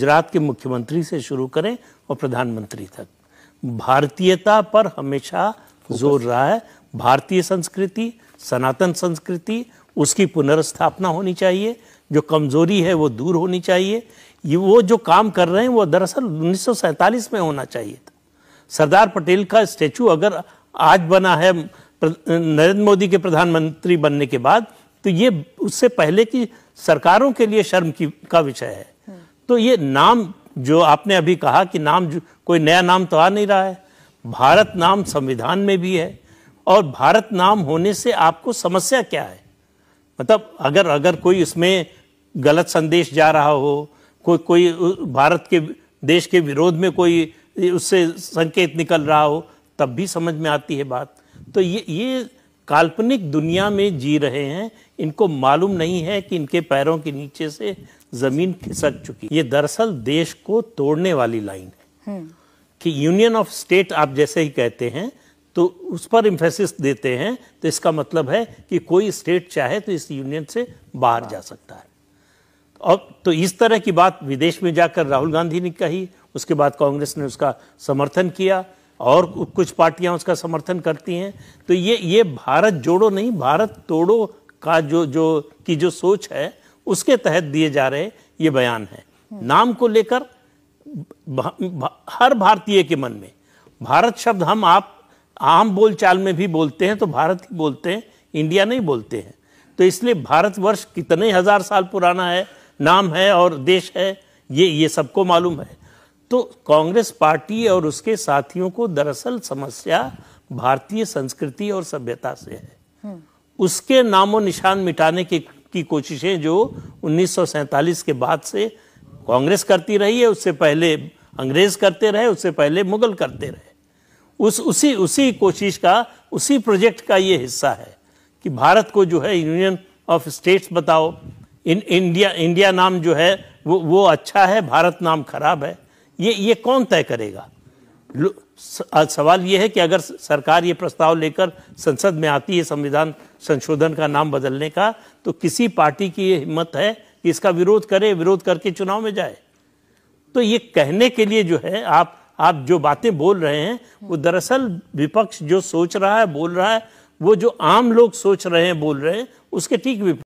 गुजरात के मुख्यमंत्री से शुरू करें और प्रधानमंत्री तक भारतीयता पर हमेशा जोर रहा है भारतीय संस्कृति सनातन संस्कृति उसकी पुनर्स्थापना होनी चाहिए जो कमजोरी है वो दूर होनी चाहिए ये वो जो काम कर रहे हैं वो दरअसल उन्नीस में होना चाहिए था सरदार पटेल का स्टैचू अगर आज बना है नरेंद्र मोदी के प्रधानमंत्री बनने के बाद तो ये उससे पहले की सरकारों के लिए शर्म की का विषय है तो ये नाम जो आपने अभी कहा कि नाम कोई नया नाम तो आ नहीं रहा है भारत नाम संविधान में भी है और भारत नाम होने से आपको समस्या क्या है मतलब अगर अगर कोई इसमें गलत संदेश जा रहा हो कोई कोई भारत के देश के विरोध में कोई उससे संकेत निकल रहा हो तब भी समझ में आती है बात तो ये ये काल्पनिक दुनिया में जी रहे हैं इनको मालूम नहीं है कि इनके पैरों के नीचे से जमीन खिसक चुकी ये दरअसल देश को तोड़ने वाली लाइन है हम्म। कि यूनियन ऑफ स्टेट आप जैसे ही कहते हैं तो उस पर इम्फेसिस देते हैं तो इसका मतलब है कि कोई स्टेट चाहे तो इस यूनियन से बाहर जा सकता है और तो इस तरह की बात विदेश में जाकर राहुल गांधी ने कही उसके बाद कांग्रेस ने उसका समर्थन किया और कुछ पार्टियां उसका समर्थन करती हैं तो ये ये भारत जोड़ो नहीं भारत तोड़ो का जो जो की जो सोच है उसके तहत दिए जा रहे ये बयान है नाम को लेकर हर भारतीय के मन में भारत शब्द हम आप आम बोलचाल में भी बोलते हैं तो भारत ही बोलते हैं इंडिया नहीं बोलते हैं तो इसलिए भारतवर्ष कितने हजार साल पुराना है नाम है और देश है ये ये सबको मालूम है तो कांग्रेस पार्टी और उसके साथियों को दरअसल समस्या भारतीय संस्कृति और सभ्यता से है हम्म। उसके नामो निशान मिटाने की, की कोशिशें जो उन्नीस के बाद से कांग्रेस करती रही है उससे पहले अंग्रेज करते रहे उससे पहले मुगल करते रहे उस उसी उसी कोशिश का उसी प्रोजेक्ट का ये हिस्सा है कि भारत को जो है यूनियन ऑफ स्टेट्स बताओ इन इंडिया इंडिया नाम जो है वो वो अच्छा है भारत नाम खराब है ये ये कौन तय करेगा सवाल यह है कि अगर सरकार ये प्रस्ताव लेकर संसद में आती है संविधान संशोधन का नाम बदलने का तो किसी पार्टी की ये हिम्मत है कि इसका विरोध करे विरोध करके चुनाव में जाए तो ये कहने के लिए जो है आप आप जो बातें बोल रहे हैं वो दरअसल विपक्ष जो सोच रहा है बोल रहा है वो जो आम लोग सोच रहे हैं बोल रहे हैं उसके ठीक विपक्ष